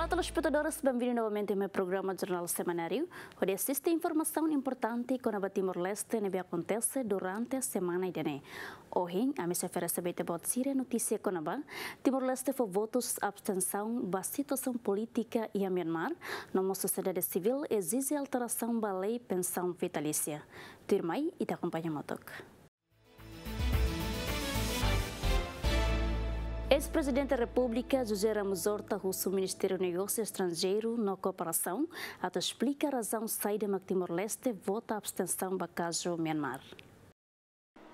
Olá, telespectadores, bem-vindos novamente ao meu programa Jornal Semanário, onde assiste informação importante que na Timor-Leste neve acontece durante a semana idene. Hoje, a missa oferece bem pode a notícia que na Timor-Leste foi votos abstenção da situação política e a Myanmar, numa sociedade civil exige alteração da lei pensão vitalícia. Turmai e te acompanha, Motok. Ex-presidente da República, José Ramos Horta, russo Ministério do Negócio Estrangeiro, na cooperação, até explica a razão saída de Timor-Leste vota a abstenção para caso Myanmar.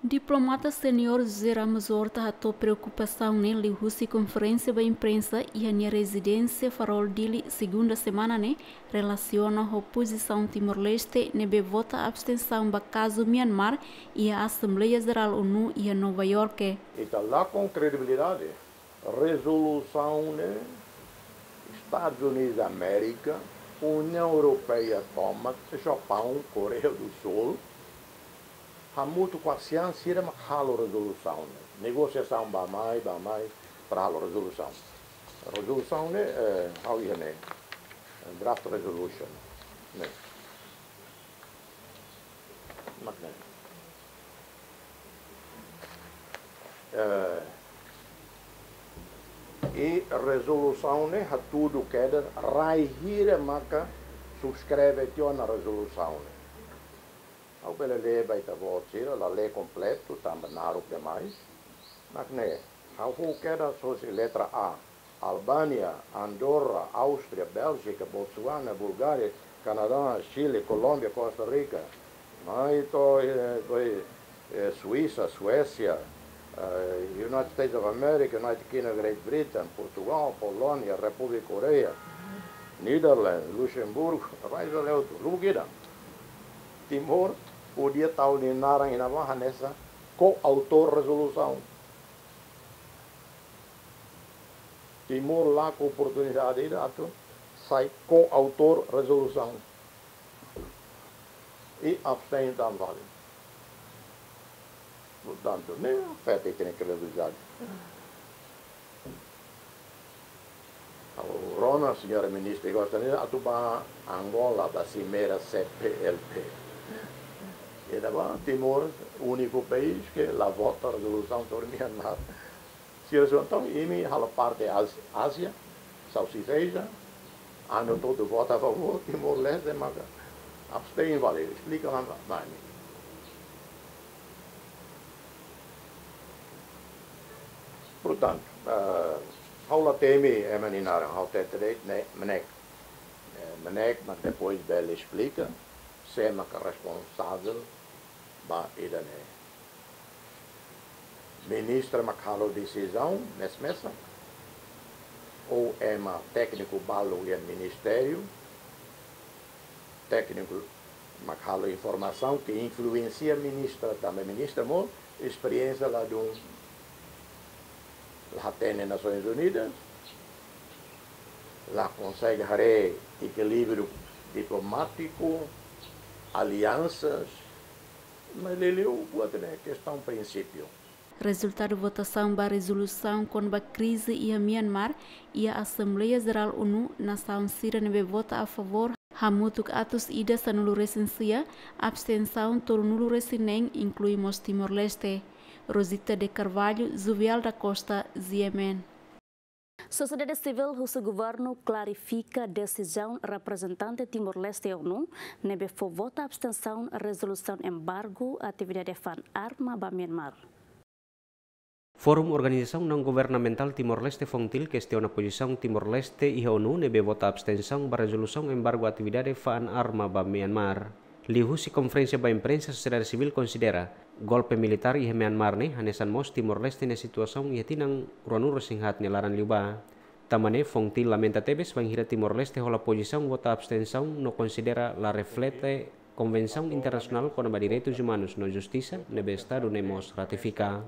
Diplomata senhor José Ramos Horta atou preocupação nele Rússia conferência da imprensa e a minha residência farol dele segunda semana né relaciona a oposição Timor-Leste nebe né, vota abstenção ba caso Myanmar e a Assembleia Geral ONU e a Nova York. Está lá com credibilidade resolução, né? Estados Unidos América, União Europeia toma, Japão, Coreia do Sul, há muito com a ciência era é halo resolução, né? negociação vai mais, vai mais, para a resolução. Resolução, né, é, how you né? é, draft resolution, né. Mas, né? Uh, e resolução né tudo que é raihira maca subscreve te na resolução né ao pela lei vai tá vou tirar a lei completo também naro demais mas né ao que é só letra A Albânia, Andorra, Áustria, Bélgica, Botsuana, Bulgária, Canadá, Chile, Colômbia, Costa Rica, Maito, eh, eh, Suíça, Suécia, uh, United States of America, United Kingdom, Great Britain, Portugal, Polônia, República Coreia, Netherlands, Luxemburgo, Luguida. Timor podia estar unido em Navarra nessa resolução. Timor lá com oportunidade de ato, sai coautor resolução. E abstém válida. Portanto, nem que yetenekleri o Rona, senhora Ministra, gostaria de atubar Angola da Cimeira CPLP. E daí, Timor, o único país que lá vota a resolução sobre Myanmar. Se então, imi, a parte Ásia, Southeast Asia, ano todo vota a favor, Timor-Leste, mas abstém, valeu. Explica lá, Mani. Portanto, aula teme é maninar um né, menec. Menec, mas depois Bela explica, sema que responsável, ba idane. Ministra Macalo decisão, nessa mesa, ou é uma técnico balo e ministério, técnico Macalo informação que influencia ministra também, ministra mo, experiência lá de um lá tem nas Nações Unidas, lá consegue haver equilíbrio diplomático, alianças, mas ele pode né, questão princípio. Resultado votação da resolução contra a crise em Myanmar e a Assembleia Geral ONU na São Sirene vota a favor Hamutuk atos ida sanulu resensia, abstenção tornulu resineng, incluímos Timor-Leste. Rosita de Carvalho, Zuvial da Costa, Ziemen. Sociedade civil russo governo clarifica a decisão representante Timor-Leste ONU nebe foi voto abstenção resolução embargo atividade fan arma ba Myanmar. Fórum Organização Não Governamental Timor-Leste Fontil questiona a posição Timor-Leste e a ONU nebe vota abstenção para resolução embargo atividade fan arma ba Myanmar. Lihusi konferensi ba Imprensa sosial Civil considera golpe militar y Myanmar ne hanesan mos Timor-Leste ne situasaun y hetinan ruanuro ne laran liuba. Tamane Fontil lamenta tebes hira Timor-Leste hola posición vota no considera la reflete internasional kona contra Direitos Humanos no justisa nebe Estado ne mos ratifica.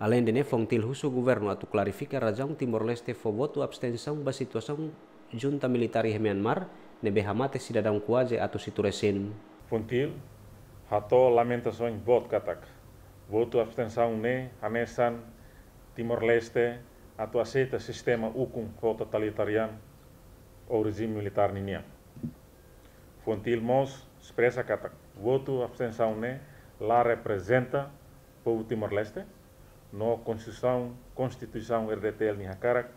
Além de ne til huso governo atu clarifica razão Timor-Leste fo voto abstenção ba situação junta militar y Myanmar nebe hamate sidadang kuaje atu situresin. Contil, hato lamentações voto katak. Voto abstenção ne, anesan, Timor-Leste, tua aceita sistema ukung totalitário ou regime militar ninian. Fontil Mons expressa katak. Voto abstenção ne, lá representa povo Timor-Leste, no Constituição, Constituição RDTL Nihakarak,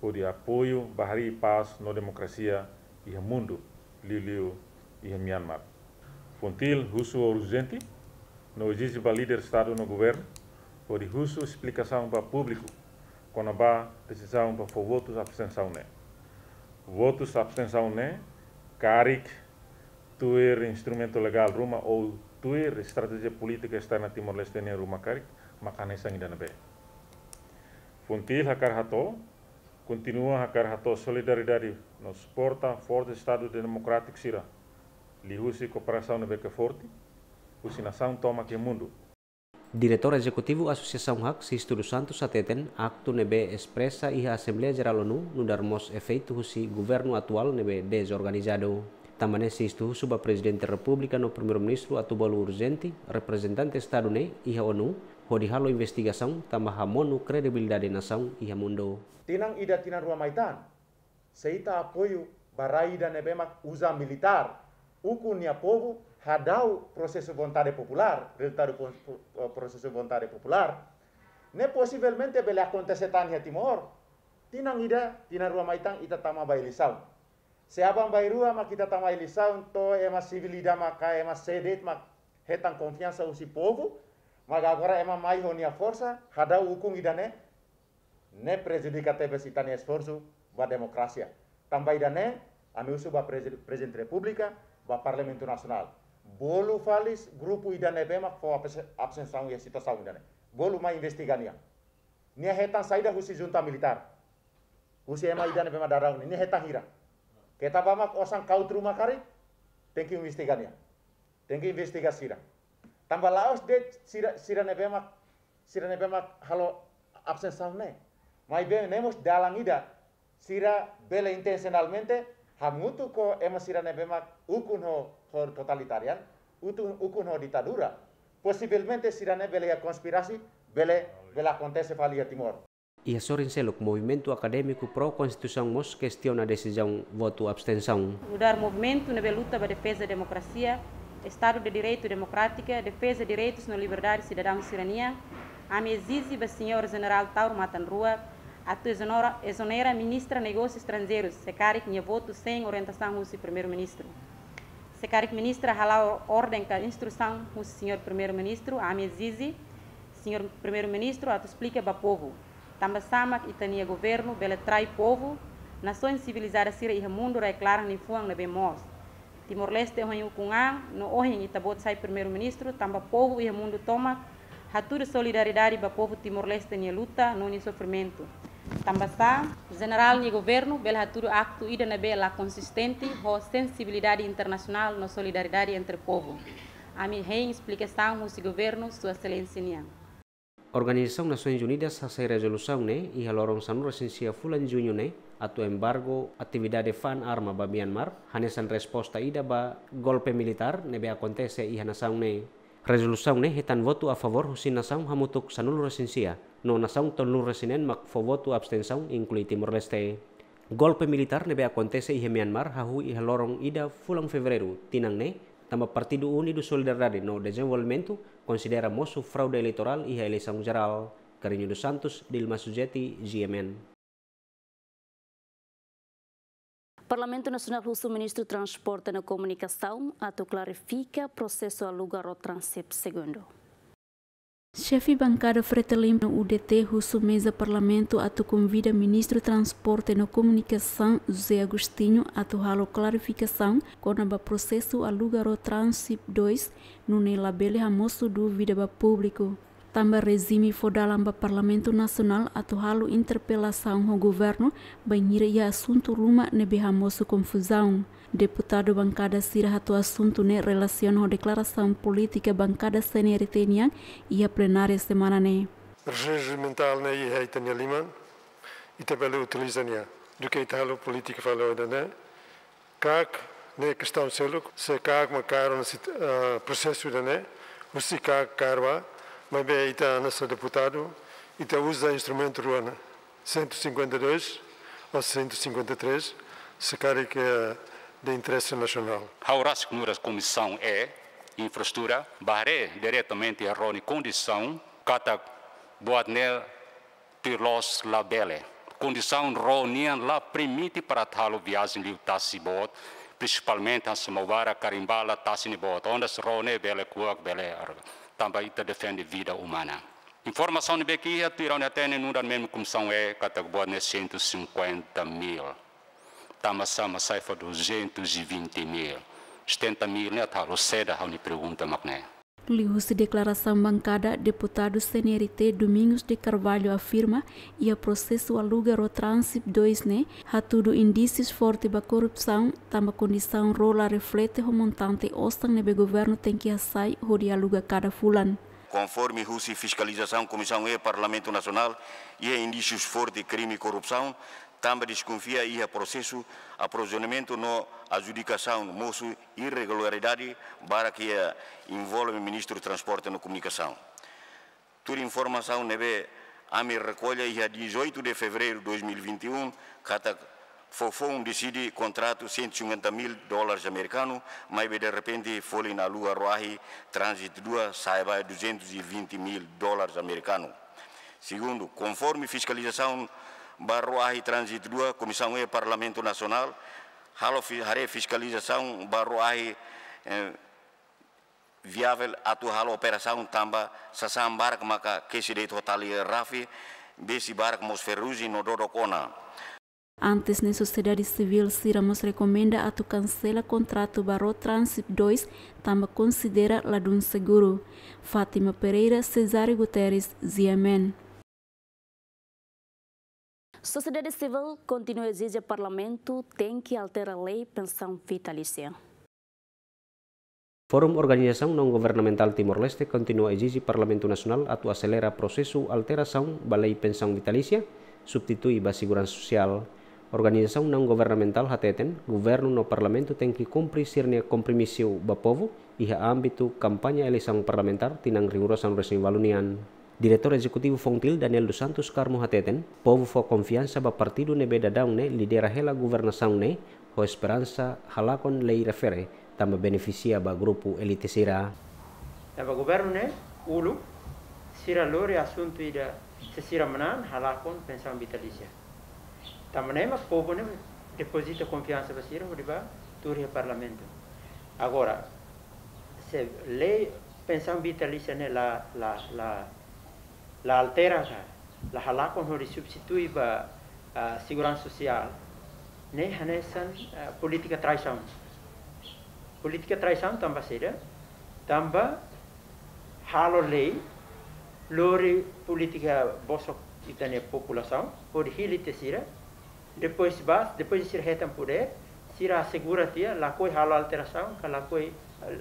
por de apoio, barri paz, no democracia e mundo, Liliu e Myanmar. Fontil, Russo urgente, não exige para líder Estado no governo, por Russo explicação para público, quando há decisão para votos, abstenção né. Votos, abstenção né, caric, tuer instrumento legal ruma ou tuer estratégia política externa Timor-Leste né ruma caric, makane sangidana be. Fontil, a hato, continua a hato solidariedade, nos porta forte Estado democrático sira. li cooperação nebe Beca Forte, usinação toma que mundo. Diretor Executivo Associação RAC, Sisto Santos ateten acto nebe expressa e a Assembleia Geral ONU no mos efeito husi governo atual nebe desorganizado. Também Sisto suba presiden da República no Primeiro-Ministro atubalo urgente, representante Estado ne e a ONU, hodi halo investigação tamaha mono credibilidade nação e a mundo. Tinang ida tinan maitan, seita apoio baraida nebe mak usa militar, Uku nia povo hadau proses vontade popular, resultado proses vontade popular, ne possivelmente bele tan timor, tinang ida, tinang rua maitang ita tama bailisaun. Seabang rua ma kita tama lisau, to ema civilida maka ema sedet ma hetan konfiansa usi povo, ma agora ema mai honia forsa, hadau uku ida ne, ne prejudica tebes itani esforço ba democracia. Tambah ida ne, ami usu ba presidente republika, ba parlamento nasional, bolu falis grupu idane bema fo ya sita situação idane bolu ma investigania nia hetan saida husi junta militar husi ema idane bema darang nihetan hetan hira kita bama osang kau makari kari thank you investigania thank you investigasira tambah laos de sira sira nebema sira nebema halo absensão ne mai bem nemos dalangida sira bela intencionalmente hamutu ko emasiran ebemak ukun ho totalitarian ukun ho ditadura posiblemente siran bele ya konspirasi, bele bela kontese falia timor Ia sorin seluk, movimento akademiku pro konstitusang mos kestiona a decisão voto abstenção mudar movimento na luta ba defesa demokrasia, Estado de Direito Democrática, Defesa de Direitos na Liberdade e Cidadão e zizi a me general o senhor General Tauro Matanrua, Ato exonera, exonera ministra Negócios Estrangeiros, Secaric voto sem orientação do primeiro-ministro. Secaric ministra rala ordem da instrução do senhor primeiro-ministro, Amir Zizi, senhor primeiro-ministro, ato explica para o povo. Tamba samak itania governo, bela trai povo, nações civilizadas sira e mundo reclara ni fuang na Timor-Leste é o Kungang, no Ohen Itabot sai primeiro-ministro, tamba povo e mundo toma, ratura solidariedade para povo Timor-Leste na luta, não em sofrimento. Tambaçá, general e governo, pelo raturo acto IDNB la consistente, ho sensibilidade internacional na solidariedade entre povo. A minha explicação, o governo, sua excelência, Organização Nações Unidas hace resolução né e ¿eh? halorong sanu recensia fulan junho né ¿eh? atau embargo atividade fan arma ba Myanmar hanesan resposta ida ba golpe militar nebe acontece e hanasaun né ¿eh? resolução né hitan voto a favor husin nasaun hamutuk sanulu recensia no nação tão lurresinen mak fovotu abstenção inclui Timor-Leste. Golpe militar nebe acontece em Myanmar hahu e lorong ida fulang fevereiro tinang ne tama Partido Unido Solidariedade no Desenvolvimento considera moço fraude eleitoral e a eleição geral. Carinho dos Santos, Dilma Sujeti, GMN. Parlamento Nacional Russo, Ministro do Transporte e na Comunicação, ato clarifica processo lugar o transepto segundo. Chefe bancário Fretelino UDT russo mesa parlamento ato convida ministro transporte e comunicação José Agostinho a torrá-lo clarificação quando o processo o Transip 2 no Nelabele Ramoso dúvida público. Também regime fodalam ba Parlamento Nacional a torrá-lo interpelação ao governo banhira e assunto ruma nebe Ramoso confusão. Deputado bancada Sirhato assunto ne relação à declaração política bancada senior tenian e a plenária semana ne. Regimental ne e heitania lima e utiliza utilizania do que italo política falou da ne. Cac ne questão selo se cac macaram no processo da ne. O se cac carva mas bem ita nosso deputado ita usa instrumento ruana 152 ou 153 se cara que de interesse nacional. A Horácio Comissão é infraestrutura, barré diretamente a Rony Condição, cata boatnel pirlos labele. Condição Ronian lá permite para tal viagem de Tassibot, principalmente a Samovara, Carimbala, Tassinibot, onde se Rony bele cuac bele arga. Também defende vida humana. Informação de Bequia, tirando até nenhuma mesmo comissão é, cata boatnel 150 mil tamasama saifa 220 mil. 70 mil né talo seda hauni pergunta macné. Lius declaração bancada, deputado CNRT Domingos de Carvalho afirma e a processo aluga o trânsito 2 né, há tudo indícios forte da corrupção, tamba tá condição rola reflete o montante ostan nebe governo tem que assai de aluga cada fulan. Conforme Rússia Fiscalização, Comissão e Parlamento Nacional, e é indícios fortes de crime e corrupção, também desconfia e a processo aprovisionamento no adjudicação moço irregularidade para que envolve o Ministro do Transporte e Comunicação. Toda informação neve né, a minha recolha e a 18 de fevereiro de 2021, cata Fofon decide contrato 150 mil dólares americanos, mas de repente foi na lua Roahi, trânsito 2, saiba 220 mil dólares americanos. Segundo, conforme fiscalização barro ahi trânsito 2, Comissão e Parlamento Nacional, halo hare fiscalização barro ahi eh, viável atu halo operação tamba sasam barak maka kesideit Totali rafi besi barak mos ferruzi Antes, na sociedade civil, Ciramos recomenda a tu cancela contrato Barro Transit 2, também considera Ladun seguro. Fátima Pereira, Cesário Guterres, Ziamen. Sociedade civil continua a exigir ao Parlamento tem que alterar a lei pensão vitalícia. Fórum Organização Não Governamental Timor-Leste continua a exigir ao Parlamento Nacional atu o processo alteração da lei pensão vitalícia, substituir a segurança social. Organização não governamental hateten, governo no parlamento tem que cumprir sirne compromissio ba povo e a âmbito campanha eleição parlamentar tinang rigorosan resmi valunian. Direktur Eksekutif Fongtil Daniel dos Santos Carmo Hateten, povo foi confiança para partido ne beda daune lidera hela governação ne, ho esperansa halakon lei refere, tamba beneficia ba grupu elite sira. Tamba governo ne, ulu, sira lori e assunto ida sesira manan halakon pensão vitalícia. Tamba ne, mas povo ne, deposita confiança para sira, horiba, turia e parlamento. Agora, se lei pensão vitalícia ne la, la, la, la alteran, la halakan hori substitui ba uh, ah, siguran sosial Ne hanesan uh, ah, politika traição. Politika traição tamba sira, tamba halo lei, lori politika bosok itane população, hori hilite sira, depois ba depois sira hetan pude sira asegura tia, la koi halo alteração, ka la koi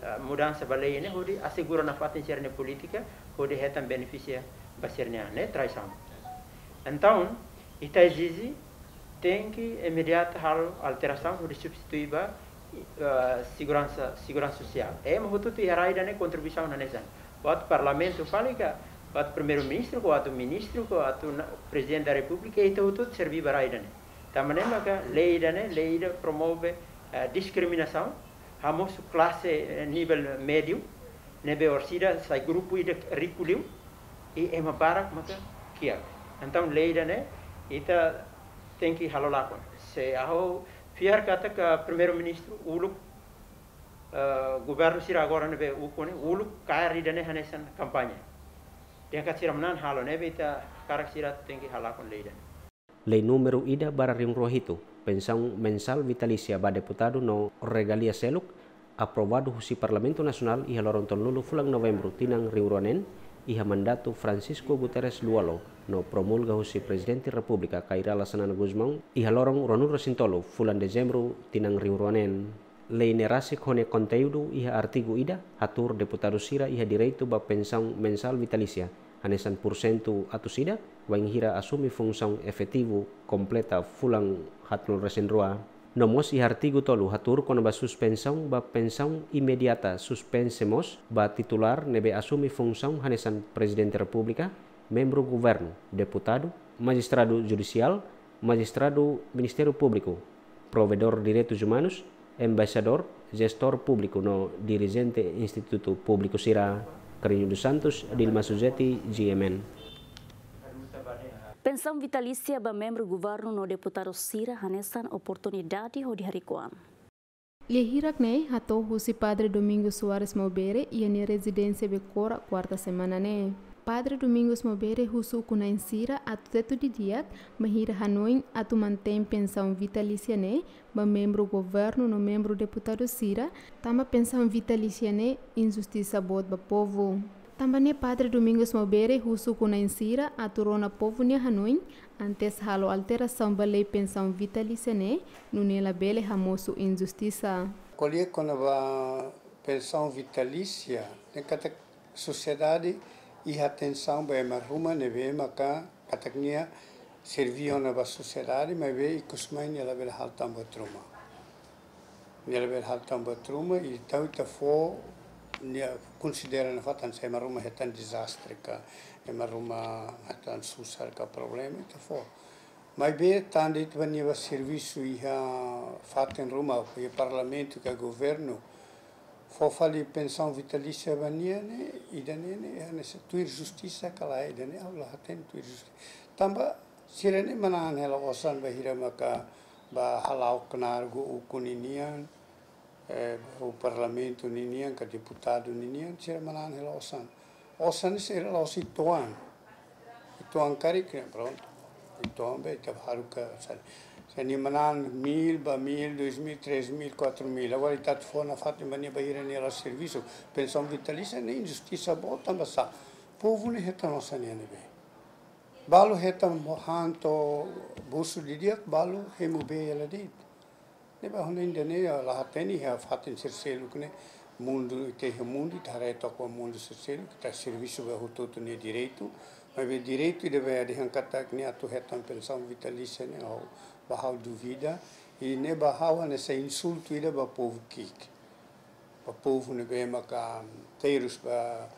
ah, mudança ba lei ne, hori assegura na fatin sira ne politika, hori hetan beneficia. Bassirniane né? traição. Então, Itagizi tem que imediata alteração por substituir a eh, segurança, segurança social. É uma tudo herai da né? contribuição na né, nessa. O parlamento fala que o primeiro-ministro, o ministro, o presidente da república, e então tudo serve para a Também a lei da lei promove a eh, discriminação, a classe eh, nível médio, nível orsida, sai grupo e rico i e mabarak maka kiak antam leidane ita tenki halolakon se aho fiar kata ka primeiro ministro uluk governo sira agora ne be ukone uluk kairidane hanesan kampanye dia katsiramnan halone be ita karak sira tenki halakon leidane lei número ida para rinrohito pensão mensal vitalícia ba deputado no regalia seluk aprovado si Parlamento Nacional y haloronton lulu fulang novembro tinang riuronen y ha Francisco Guterres Lualo no promulga husi Presidente Republika Kairala Sanana Guzmán y lorong Ronur Rosintolo fulan Dezembro tinang riuruanen. Lei nerasi kone conteudo y ha ida hatur deputado sira y ha direito ba pensão mensal vitalicia anesan porcento atusida wainghira asumi fungsang efetivo kompleta fulang hatul resenroa. Nomos i artigo tolu hatur con ba suspensão ba pensão imediata suspensemos ba titular nebe assumi função hanesan presidente república, membro governo, deputado, magistrado judicial, magistrado ministério público, provedor de direitos humanos, embaixador, gestor público no dirigente instituto público Sira Carinho dos Santos, Dilma Sujeti, GMN. Pensão vitalícia para membro do governo no deputado Cira Hanessan oportunidade de ho diharikuan. Lehirak ne hatou husi padre Domingos Soares Mobere e a residência de quarta semana ne. Padre Domingos Mobere husu kuna insira atu tetu didiak mahira Hanoi atu mantém pensão vitalícia né, ba membro governo no membro deputado Cira, tama pensão vitalícia né, injustiça bot ba povo. Tambane é Padre Domingos Mobere russo com a insira a turona povo ne hanuin antes halo alteração da lei pensão vitalícia ne, nunela bele ramoso injustiça. Colhe quando pensão vitalícia, né, em cada sociedade e atenção bem né, marhuma ne bem maca, catacnia serviu na sociedade, mas bem e cosmai nela bele haltam botruma. Nela bele haltam botruma e tal e tafo considerando consideran fatan se maruma hetan desastre ka e maruma hetan susar ka problema ta fo mai be que vaniva serviço iha faten ruma o parlamento que o governo fo fali pensão vitalícia vania ne idanene e nessa tuir justiça kala é, idane Allah haten tuir justiça tamba sirene manan hela osan bahira maka ba halau canargo o ukuninian é, o parlamento ninian ka é deputado ninian sira malan hela osan osan sira la osi toan toan kari kren pronto toan be ka haru ka sal sani malan mil ba mil dois mil três mil quatro mil agora está fona fato mani bahira ni la serviço pensam vitalícia nem injustiça bota mas sa povo ne heta nossa ne ne be balu heta mohanto busu didiak balu hemu be ela dit Neba hunde ne lahateni ha fatin sirselu kne mundo te mundo tare to com mundo sirselu que tá serviço vai hoto to ne direito, mas o direito de vai adihan kata kne atu hetam pensão vitalícia ne ao bahau duvida e ne bahau ne se insulto ida ba povo kik. Ba povo ne ganha maka teiros ba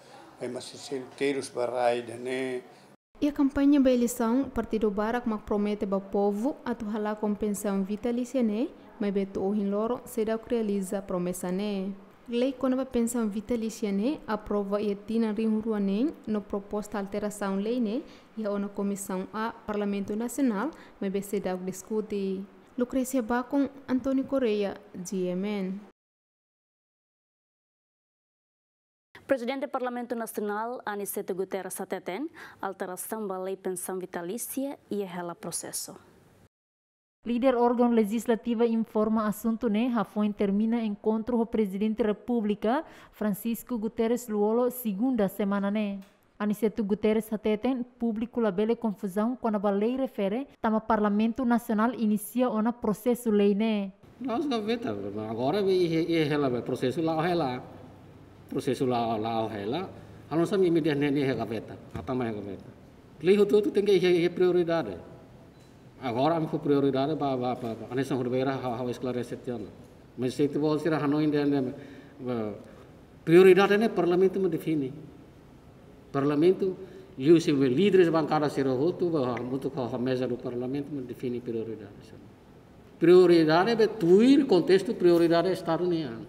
ema sirselu teiros ba raida ne E a campanha da eleição, o Partido Barak promete ao povo a tuhala compensação vitalícia, né? Mai beto Mebeto ohin loro sedap realiza promessane. Lei conaba pensam vitaliciane aprova e tina rinruanen no proposta alteração lei ne e a ona comissão a Parlamento Nacional mebe sedap discute. Lucrecia Bacon, Antônio Correia, GMN. Presidente do Parlamento Nacional, Aniceto Guterres Ateten, alteração da lei pensão vitalícia e rela processo. Líder órgão legislativo informa assunto né? Rafon termina encontro com o presidente da República, Francisco Guterres Luolo, segunda semana né? Aniceto Guterres Hateten, público labele confusão quando a lei refere, tá o Parlamento Nacional inicia o processo lei né? Nós não veta, tá, agora é ela processo lá é lá. Processo lá lá é lá. A nossa mídia nem é gaveta, a tamanha gaveta. Lei tudo tem que ir prioridade. agora ami khu prioridade ba para a anesa hu a ha ha esclarecetion mas se tu a hano inde a prioridade ne parlamento me define parlamento liu se me líderes bancada se roho tu ba muito ko ha mesa do parlamento me define prioridade prioridade be tuir contexto prioridade estado ne an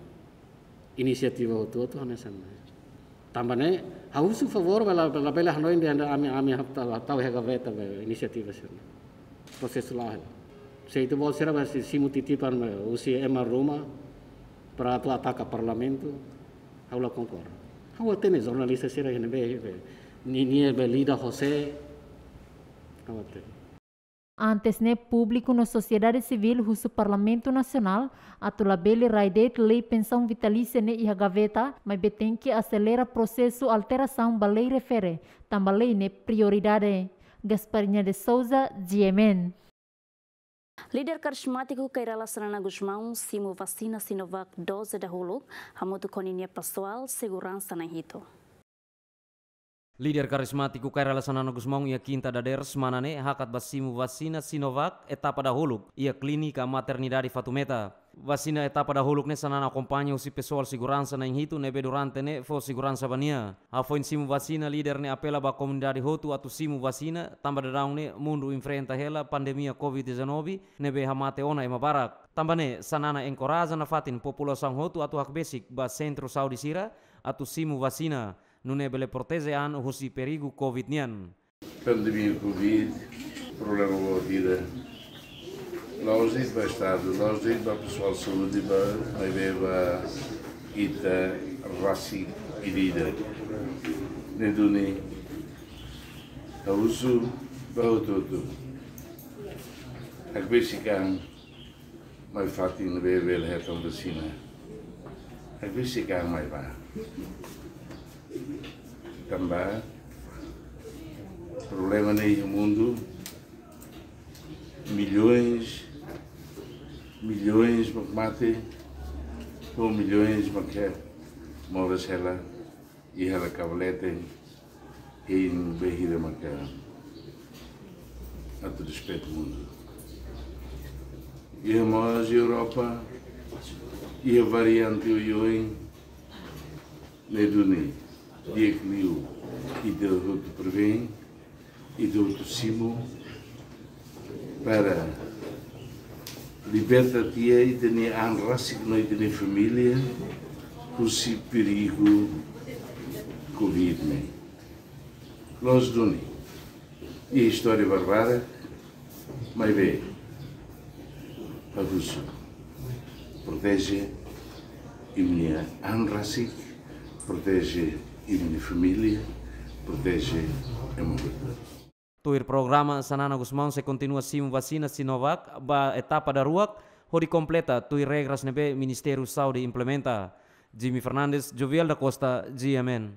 inisiativa tu tu anesa tambane hausu favor bela bela hano inde ame kami kami tau hega veta inisiativa se proses lahir. Saya itu bawa será masih simu titipan usia eh, ema Roma para tu ataca parlamento aula concor. Hawa tene jornalista será que eh, nebe ni ni é belida José hawa tene. Antes ne público na sociedade civil russo parlamento nacional atula bele raidet lei pensão vitalícia ne iha gaveta mas beten que acelera processo alteração lei refere também lei ne prioridade Gasparinha de Souza, Diemen. Leader Líder carismático Keirala Serana Gusmão simu vacina Sinovac 12 dahulu, Hulu, hamutu coninha pessoal, segurança na Hito. Lider karismatik ukaira lasanan Agus Maung ia kinta daders manane hakat basimu vasina Sinovac etapa dahulu ia klinika maternidade Fatumeta. Vasina etapa dahulu ne sanana akompanya usi si siguransa na hitu nebe durante ne fo siguransa bania. Afoin simu vasina lider ne apela ba comunidade hotu atu simu vasina tambah dadaung ne mundu infrenta hela pandemia COVID-19 nebe hamate ona ema barak. Tambah ne sanana encoraja na fatin populasang hotu atu hak basic ba Saudi Sira atu simu vasina. nune bele protesean husi perigo covid nian. Pandemia covid, problema a vida, longe do Estado, longe do pessoal de saúde, a beba ita raci irida. Neduni, a uso, baú todo. A Gvesikan, mai fatin bebe lehetam é vacina. A Gvesikan mais ba também problema nem o mundo, milhões, milhões para mate, ou milhões para que moras ela e ela cavalete em berrida maca a todo respeito mundo. E irmãos Europa e a variante do Neduni mil e Deoduto Prevém e outro Simo para liberta-te e tenha a rasignou de tenha família por si perigo Covid-me. Nós doni e a história barbara mas bem, abuso, protege e minha anrasig protege e minha família protege a minha liberdade. Tuir programa Sanana Gusmão se continua sim vacina Sinovac ba etapa da rua, hori completa tuir regras nebe Ministério Saúde implementa. Jimmy Fernandes, Jovial da Costa, GMN.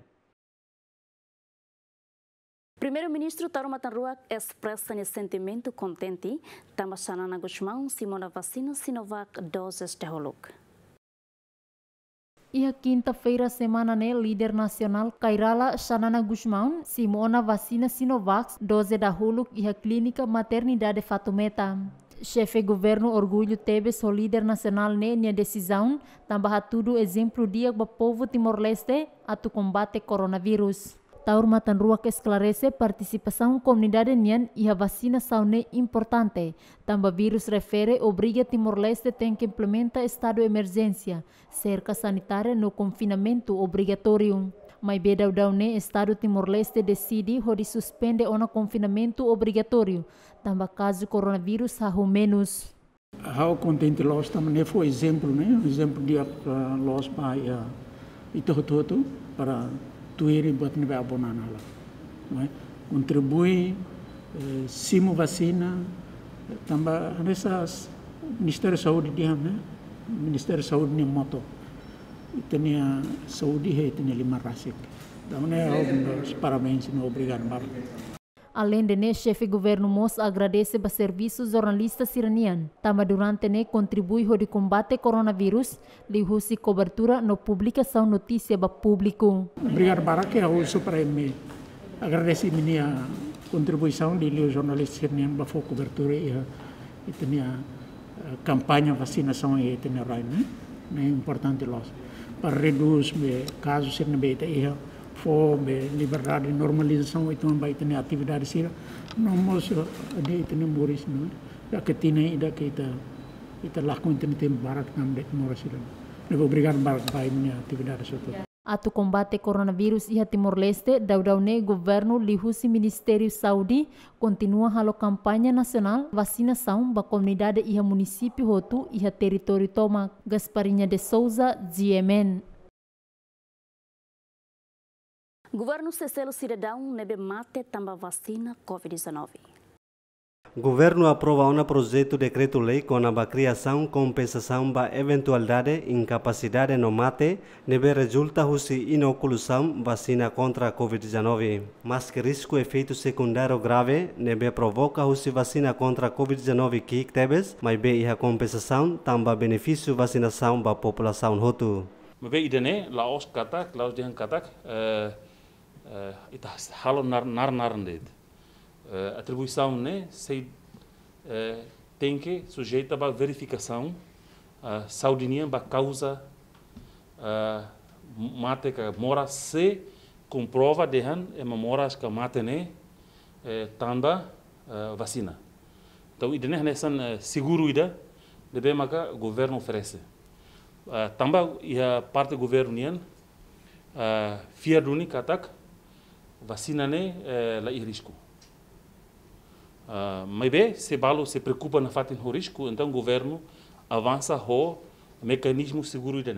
Primeiro-ministro Tarumatan Ruak expressa nesse sentimento contente. Tama Sanana Guzmán simona vacina Sinovac doses de Holuk. Ia quinta-feira, semana, né, líder nacional Kairala Shanana Guzmão, Simona vacina Sinovac, dose da Huluk e a clínica Maternidade Fatumeta. Chefe governo orgulho teve seu líder nacional né, na decisão, tambah tudo exemplo dia para o povo Timor-Leste a combate coronavírus taur matanruak esclarece participação comunidade nian e a vacina saune importante. Tamba vírus refere obriga Timor-Leste tem que implementar estado emergência, cerca sanitária no confinamento obrigatório. Mas bedau daune estado Timor-Leste decide suspender suspende ona confinamento obrigatório. Tamba caso coronavírus hau menos. Hau contente nós também né? foi exemplo, né? Exemplo de uh, ah, nós para uh, ah, Itohototo para tuiri botni ba bonana la contribui eh, simo vacina tamba nessas Ministério da Saúde dia né Ministério da Saúde ni moto itenia saúde he itenia lima rasik então né parabéns obrigado Marco Além de né, chefe governo Mos agradece para serviços jornalistas iranianos, também durante né contribui de combate coronavírus, lhe russe cobertura no publicação notícia para público. Obrigado, Barak, é o Supremo. Agradeci minha contribuição de jornalistas iranianos para a cobertura e, e campanha campanha vacinação e teneraim. Né? É importante nós para reduzir casos iranian fome, liberdade, normalização, também vai ter atividade sira, não moço de ter moris no. da que tinha ida que ita ita lá com tem tem barat nam de moris não. Devo obrigar barat vai minha atividade soto. Atu combate coronavirus iha Timor-Leste, Daudaune, governo Lihusi Ministério Saudi, continua halo campanha nacional vacinação ba comunidade iha munisipi hotu iha e Toma. Gasparinha de Souza, GMN. Governo Cecelo Cidadão nebe mate tamba vacina Covid-19. Governo aprova um projeto de decreto-lei com a criação compensação para eventualidade incapacidade no mate, neve resulta se inoculação vacina contra a Covid-19. Mas que risco efeito secundário grave, neve provoca a vacina contra a Covid-19 que tebes, mas bem a compensação também benefício vacinação para a população roto. Mas bem, idene, laos katak, laos dehan katak, uh... Eh, halo narnarandeed eh, atribuição né se eh, tem que sujeita para verificação uh, para causa mate que mora se comprova de han é uma mora que mate né tamba vacina então idem né são seguro ida deve governo oferece tamba e a parte governo nian uh, fiaduni katak vaccinane eh, la i risco. Ah, mas bem, se balo se preocupa na fatin ho risco, então o governo avança o mecanismo seguro de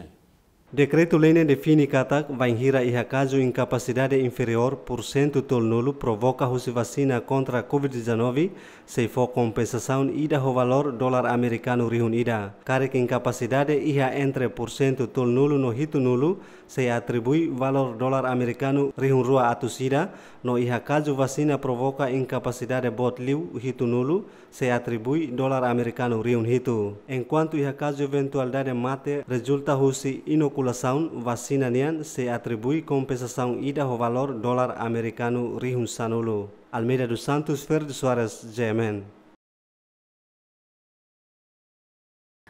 Decreto lei define que ataque vai rir e caso incapacidade inferior por cento tol nulo provoca se vacina contra a Covid-19 se for compensação ida o valor dólar americano reunida. Care que incapacidade ia entre por cento tol nulo no hito nulo se atribui valor dolar americano rihunrua atusida, no iha kaju vasina provoca incapacidade botliu hitu nulu se atribui dolar americano rihun hitu. Enquanto iha eventual eventualidade mate resulta husi inoculação vasina nian se atribui compensação ida ho valor dolar americano rihun sanulu. Almeida dos Santos, Ferdi Soares, Yemen.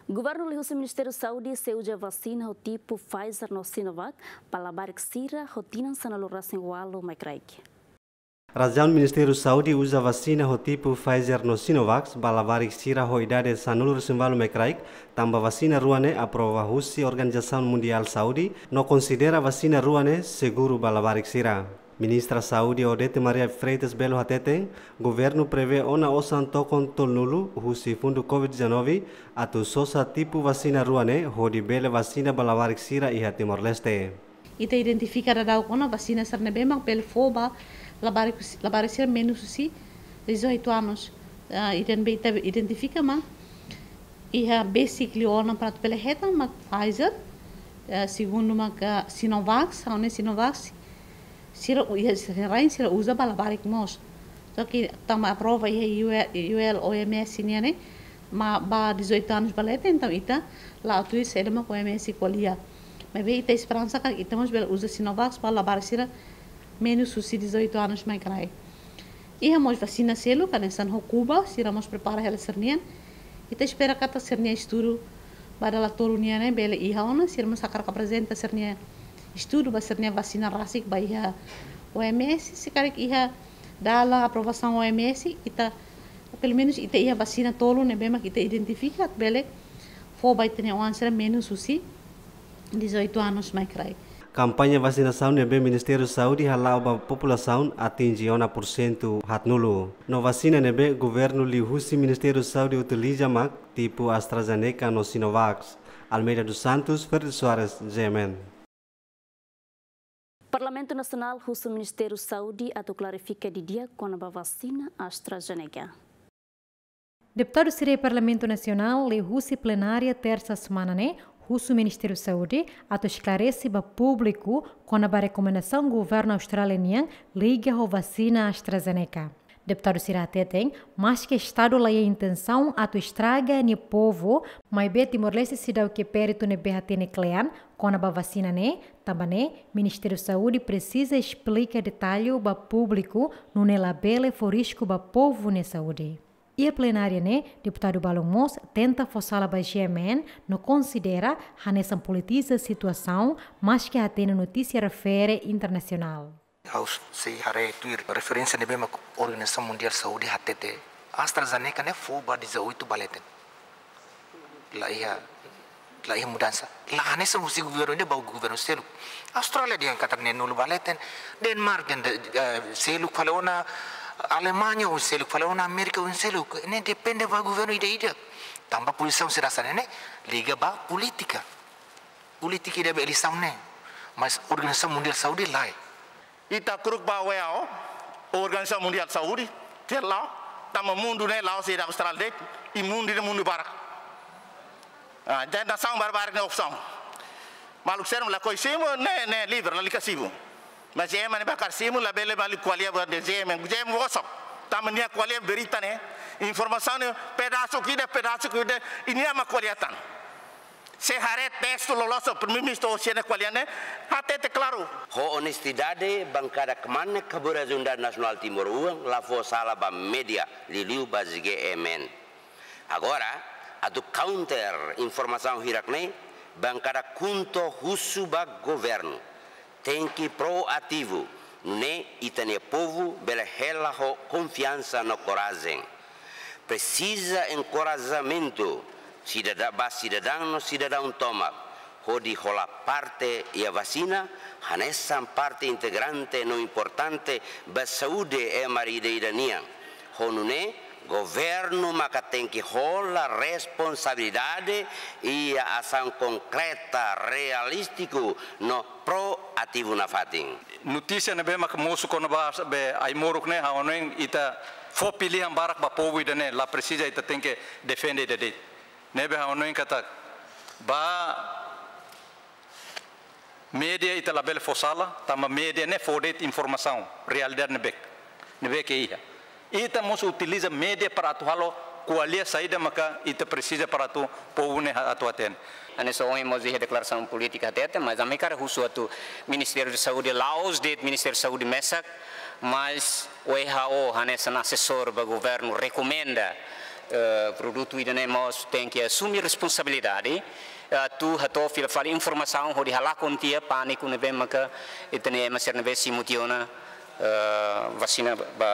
Говорно ли се Министеру Сауди се уѓа вакцина од типу Pfizer но Синовак, Палабарк Сира, Хотинан са на Лорасен Уалу, Майкрајки. Разјан Министеру Сауди уза вакцина од типу Pfizer но Синовак, Балаварик Сира, Хоидаде са на Лорасен Уалу, Майкрајк, тамба вакцина руане апрова хуси Организацијан Мундијал Сауди, но консидера вакцина руане сегуру Балаварик Сира. Ministra Saúde Odete Maria Freitas Belo Hatete, governo prevê ona osan tokon tolnulu husi fundo COVID-19 atu sosa tipo vacina ruane hodi bele vacina balavarik sira iha Timor-Leste. Ita identifica dadau ona vacina sarne bemang bel foba labarik sira menos husi 18 anos. Uh, ah, ita identifica ma iha basically ona prato pela reta ma Pfizer, uh, ah, segundo ma Sinovac, saune Sinovac, rain sira uza bala barik mos toki tama prova ia é UL OMS niane né, né? ma ba 18 anos balete então ita então, lá tu isso ele ma OMS colia mas veio ita esperança que ita então, mos bela usa Sinovac bala barik sira menos susi 18 anos mai krai ia mos vacina selo kana é san ho Cuba sira mos prepara ela sernian ita espera kata sernia estudo para la torunia né bela ia ona sira mos akar ka presenta sernia estudo basado a vacina RASIC para a OMS, se quer que ia dar a aprovação OMS, ita, pelo menos ita ia vacina tolo, né, bem, mas ita identifica, bele, for vai ter um answer menos susi, 18 anos mais crai. Campanha vacinação do Ministério da Saúde halava a população atinge 1% hatnulu. No vacina nebe governo lihusi Ministério da Saúde utiliza mac tipo AstraZeneca no Sinovac. Almeida dos Santos, Ferreira Soares, Gemen. Parlamento Nacional russo o Ministério da Saúde ato clarifica de dia com a vacina AstraZeneca. Deputado Sirei Parlamento Nacional e Rússia plenária terça semana, né? Russo Ministério da Saúde ato esclarece para público com a recomendação do governo australiano liga a vacina AstraZeneca. Deputado Sirate tem, mas que Estado lá a intenção a tu estraga ne povo, mas bem Timor-Leste se dá o que perito ne BHT nuclear, com a vacina né, também Ministério da Saúde precisa explicar detalhe para público no ne labele forisco para povo ne saúde. E a plenária, né, deputado Balomos tenta forçar a GMN não considera a nessa politiza situação, mas que a tem notícia refere internacional. House sei hare tuir referência nebe mak Organização Mundial Saúde hatete AstraZeneca ne fo ba diza tu baleten la ia la ia mudança la musi governo ne ba governo selu Australia dia kata ne nulu baleten Denmark den selu falona Alemanya un selu falona Amerika un selu ne depende ba governo ide ide tamba posição se rasane ne liga ba politika politika ide be elisam ne mas Organização Mundial Saudi lai ita kruk ba weo oh. organisasi mundial saudi ter lao tama mundu ne lao se da austral de i mundu de mundu barak a dan da sang bar ne opsang maluk serum la koi simu ne ne libra la likasibu ma jema ne bakar simu la bele bali kwalia ba de jema jema wosok tama ne kwalia berita ne informasi ne pedasu kide pedasu kide ini ama kwalia tan Se hare texto loloso primeiro-ministro Oceana Qualiane, até claro Ho honestidade bancada kemana kabura zunda nasional timur uang lavo sala ba media liliu bazige emen. Agora, do counter informação hirakne bancada kunto husu ba governo. Tem que proativo, ne itane povo bela hela ho confiança no coragem. Precisa encorajamento Cidadã, ba cidadão, cidadão toma, hodi hola parte e a vacina, hanessa parte integrante no importante ba saúde e marida iranian. nune governo tem que hola responsabilidade e ação concreta, realística, no proativo na fatin. Notícia na bema moço quando ba be ai moruk ne ha onen ita fopili ambarak ba povo idane la precisa ita tem que defender de nebe hanooyinka tag ba media ita label fosala tama media ne fodet informação real realidade nebek nebek ia ita mus utiliza media para tu halo qualia saída maka ita precisa para tu povo ne atu aten ane so oi mozi declaração política até mas a mekar husu atu ministério de saúde laos det ministério de saúde mesak mas o WHO, ane sana assessor do governo recomenda Eh, produto ida nemos tem que assumir responsabilidade eh, tu hato fil fal informação ho dihala kontia pânico nebe maka itene maser nebe simutiona eh, vacina ba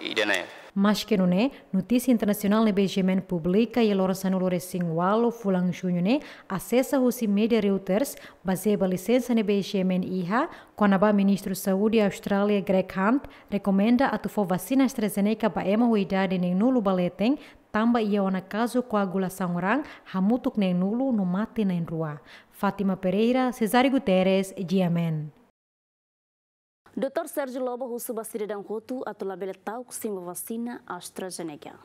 idene Maskerune, notícia internacional ne Benjamin publica e loração lore singwalo fulang junho acessa o si media Reuters baseba licença ne Benjamin iha conaba ministro saúde Australia Greg Hunt recomenda a tufo vacina AstraZeneca ba ema idade nem nulu baleten tamba iaona caso coagulação orang hamutuk nem nulu no mati nem rua. Fatima Pereira, Cesar Guterres, Jiamen. Dr. Sérgio Lobo, Russo Basire Dangoto, atulabele tau, vacina AstraZeneca.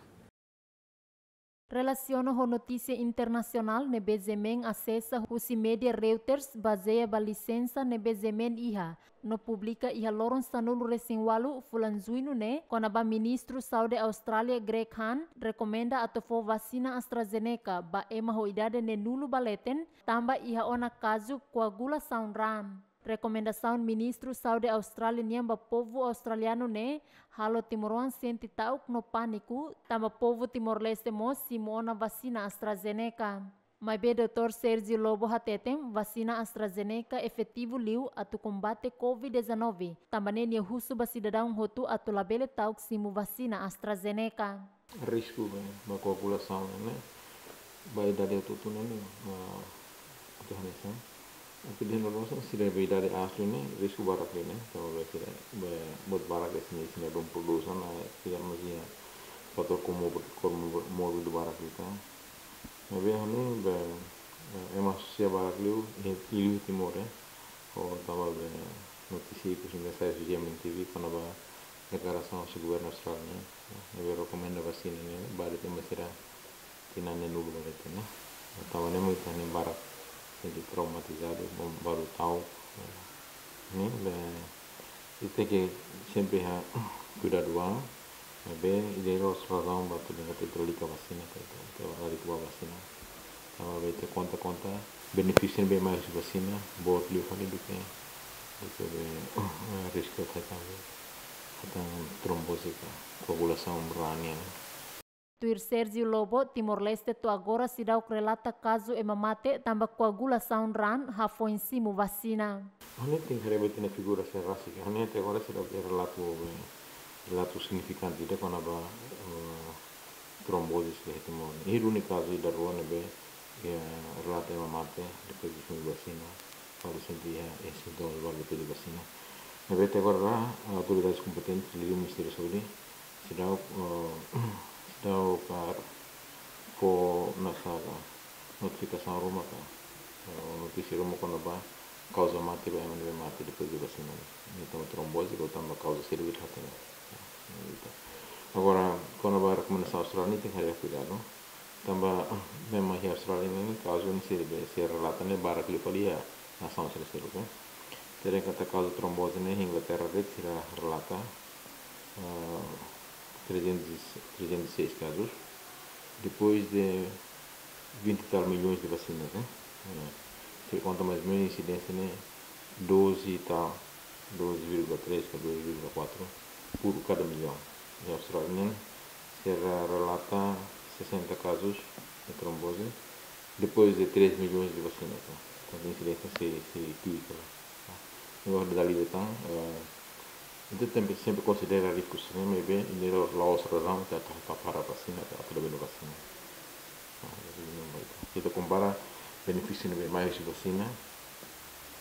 Relaciono ho notícia internacional ne bezemen acessa husi media Reuters baseia ba licença ne bezemen iha. No publika iha loron sanulu resingwalu fulan zuinu ne kona ba ministru saúde Australia Greg Hunt rekomenda atofo vacina AstraZeneca ba ema ho idade ne nulu baleten tamba iha ona caso coagulação ram. Rekomendasi Saudi saúde Australia ba povo australiano ne halo Timoruan senti tauk no paniku tamba povo timor leste mo simona vacina AstraZeneca Mai be Dr. Sergi Lobo hatetem vacina AstraZeneca efektifu liu atu combate COVID-19 tambane ne husu ba cidadão hotu atu labele tauk simu vacina AstraZeneca Risku ma uma ne bai vai dar ne né ma පිළිහෙන රෝසන් සිරේ වේදාරේ ආස්තුනේ රිස්කු බාරක් නේ තවල කියලා බොත් බාරක් ඉස්නේ ඉස්නේ බම් ප්‍රොඩුසන් ෆිල්ම් දී පතර කොමෝ කොමෝ මොවිද බාරක් නේ මේ හනේ බ එමස්සිය බාරක් ලියු ඉලු තිමෝරේ o dava notícias nos mensagens diariamente vi quando a declaração ao governo austral né eu recomendo a vacina né vale tem mas será que não é nulo né tava nem muito nem barato ele traumatizado, barulho Né? e tem que sempre cuidar do ar, e bem, ele era razão batu dengan tetralika vacina, para ter kuah vacina. Sama bem, ter conta conta benefício bem mais vacina, boa telefone do que do que bem risco até também, até trombose, coagulação urbana, né? Tuir Sergio Lobo, Timor-Leste to agora se dá o relata caso e mamate tamba coagulação ran hafo em cima vacina. Realmente sarebbe una figura sem raça que realmente agora será o relato, relato significante de quando a trombose se retimou. E no caso da Ruana B, relata e mamate depois de cima vacina, para sentir esse sintoma do valor de vacina. Na verdade agora lá, autoridades competentes ligam o Ministério da Saúde, se Dau ka ko nasaka notifica sa roma ka noticia roma kono ba causa mati ba emane mati de pedi ba sino ni tamo trombose ko tamo causa cervical hatena agora kono ba recomendação australiana tem que ter cuidado tamba mema aqui australiana ni causa ni se se relata ne eh, bara que podia na são se se tere kata causa trombose ne Inglaterra de tira relata 306 casos, depois de 20 tal milhões de vacinas, né? Se é. conta mais ou menos a incidência, né? 12 e tal, 12,3 a 12,4 por cada milhão. Em Austrália, né? se relata 60 casos de trombose, depois de 3 milhões de vacinas. Né? Então, a incidência se, se equivoca. Né? Em Ordem da então, você também sempre considera rico o cinema e é bem e lá os razão da para a vacina, a televisão vacina. Você ah, compara benefício não é mais vacina,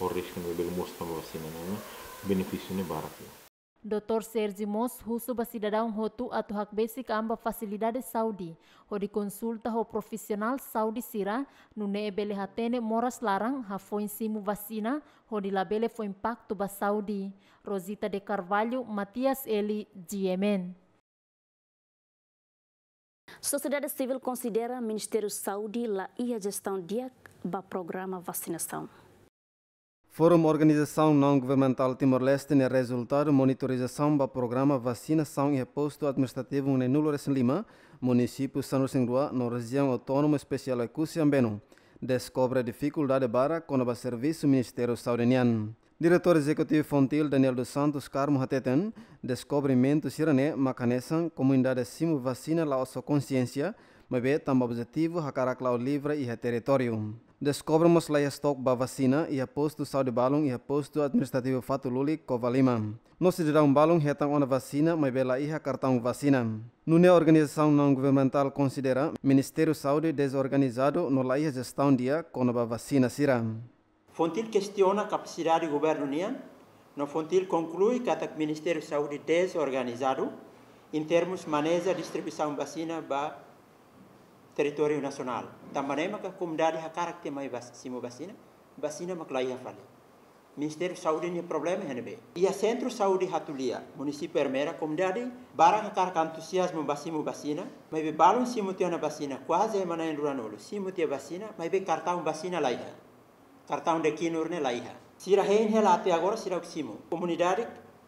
o risco não é bem mostra vacina, não é? Benefício não é barato. Dr. Sergi Mos husu basidadão rotu atu hakbesi amba facilidade saudi. Hori consulta ho profissional saudi sira, nune ebele hatene moras larang, ha foi simu vacina, hori labele foi impacto ba saudi. Rosita de Carvalho, Matias Eli, Yemen. Sociedade Civil considera Ministério Saudi la e a gestão dia ba programa vacinação. Fórum Organização Não Governamental Timor-Leste no né, resultado monitorização do programa Vacinação e Reposto Administrativo em Nulores Lima, município São Rosingrua, na região autônoma especial de Descobre a dificuldade para com o serviço Ministério Saudiniano. Diretor Executivo Fontil Daniel dos Santos Carmo Hateten, descobrimento Sirané Macanessan, comunidade Simo vacina la sua consciência, mas também objetivo Hakaraclau livre e território. Descobrimos lá estoque da vacina e a posto saúde balão e a posto administrativo Fato Luli, Cova Lima. se dirá um balão retão tá uma vacina, mas bela ia cartão vacina. Nune organização não governamental considera Ministério Saúde desorganizado no lá gestão dia com a vacina sira. Fontil questiona a capacidade do governo nia, no Fontil conclui que o Ministério Saúde desorganizado em termos maneja distribuição vacina para território nacional. ka é a karakter a mai mais basina basina vacina maclaia fale. Ministério da Saúde ni problema henbe. be. Ia Centro Saúde Hatulia, município Hermera, comunidade, barang kar entusiasmo basimu basina, mai be balun simu tiana basina. kuaze mana en mana enduranolo, simutia basina, mai be kartau basina laiha. Cartão de quinurne laiha. Sira hen helate agora sira oximo. Comunidade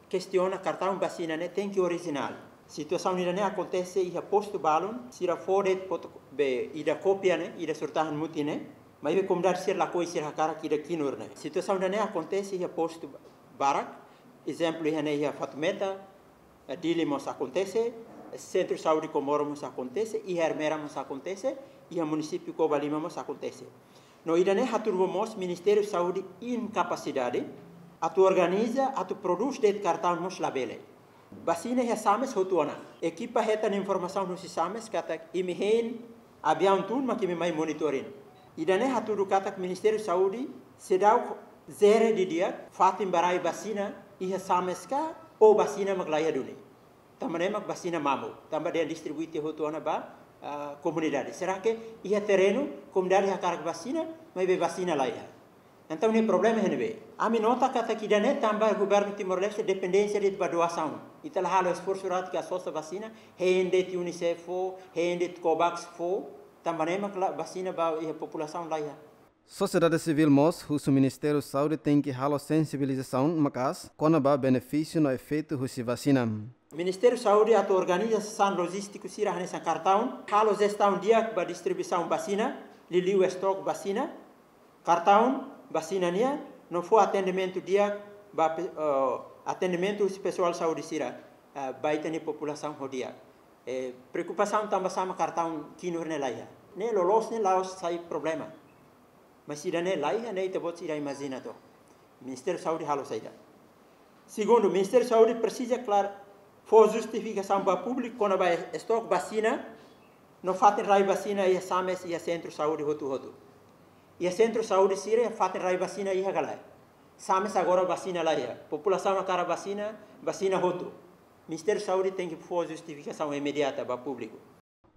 questiona kartaun basina ne tenki original. Situação ini acontece o posto balon, sira foret pot be ida copia né, ida surtahan muti né. Mas be comdar sir la coi sir hakara kida kinur né. Situação ini acontece o posto barak, exemplo ia né ia Fatmeta, Dilimos acontece, Centro Saúde Comormos acontece, ia Hermeramos acontece, ia município Cobalimamos acontece. No irané né haturvomos Ministério Saúde incapacidade, tu organiza, tu produz det cartão nos labele. basine he sames hotuana ekipa hetan nu si sames katak imihen abian tun makimi mai monitorin idane haturu katak ministeri Saudi sedau zere dia, fatim barai basina ihe sames ka o basina maglaya duni tamane mak basina mamu tamba dia distribusi hotuana ba uh, ah, comunidade será que ia terreno comunidade hakarak basina mai be basina laya. Então, nem problema renove. A mim nota que aqui dentro também o governo Timor-Leste dependência de doação. Então, há o esforço que a sua vacina, rende de Unicef, rende de Covax, também é a vacina para a população lá. Sociedade civil mos, o Ministério da Saúde tem que halar sensibilização, mas quando há benefício no efeito é da vacina. Ministério da Saúde ato organização logística sira nessa cartão, halos está um dia para distribuição vacina, lili o estoque vacina, cartão vacinania, não foi atendimento dia, uh, atendimento pessoal saúde sira, uh, eh, baita ni população rodia. Eh, preocupação também sama cartão kinur ne é laia. Ne lolos ne laos sai problema. Mas ira ne é laia né? te bot ira imagina to. Ministério Saúde halo saída. Segundo, o Ministério Saúde precisa, claro, for justificação para o público quando vai estoque vacina, não fatem raio vacina e exames e centro de saúde hotu hotu o centro saúde sire fatem rai vacina iha galai. Sames agora vacina lá A População cara vacina, vacina O Ministério da Saúde tem que fazer justificação imediata para o público.